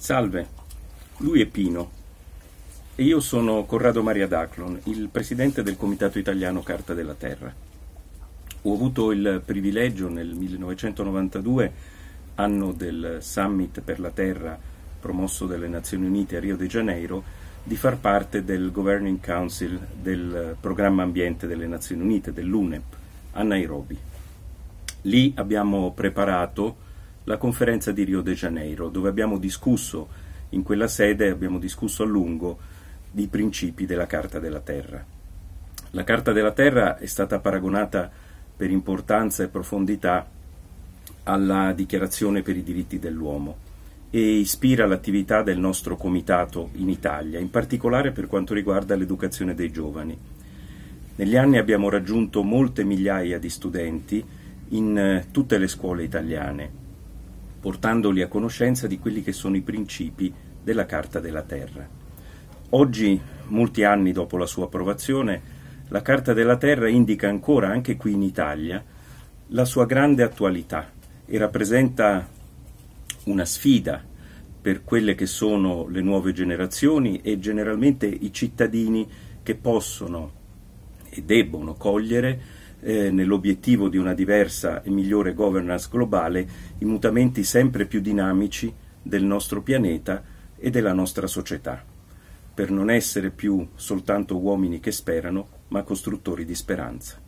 Salve, lui è Pino e io sono Corrado Maria Daclon, il presidente del Comitato Italiano Carta della Terra. Ho avuto il privilegio nel 1992, anno del Summit per la Terra promosso dalle Nazioni Unite a Rio de Janeiro, di far parte del Governing Council del Programma Ambiente delle Nazioni Unite, dell'UNEP, a Nairobi. Lì abbiamo preparato la conferenza di Rio de Janeiro, dove abbiamo discusso in quella sede, abbiamo discusso a lungo di principi della Carta della Terra. La Carta della Terra è stata paragonata per importanza e profondità alla Dichiarazione per i diritti dell'uomo e ispira l'attività del nostro comitato in Italia, in particolare per quanto riguarda l'educazione dei giovani. Negli anni abbiamo raggiunto molte migliaia di studenti in eh, tutte le scuole italiane portandoli a conoscenza di quelli che sono i principi della Carta della Terra. Oggi, molti anni dopo la sua approvazione, la Carta della Terra indica ancora, anche qui in Italia, la sua grande attualità e rappresenta una sfida per quelle che sono le nuove generazioni e generalmente i cittadini che possono e debbono cogliere eh, nell'obiettivo di una diversa e migliore governance globale i mutamenti sempre più dinamici del nostro pianeta e della nostra società, per non essere più soltanto uomini che sperano, ma costruttori di speranza.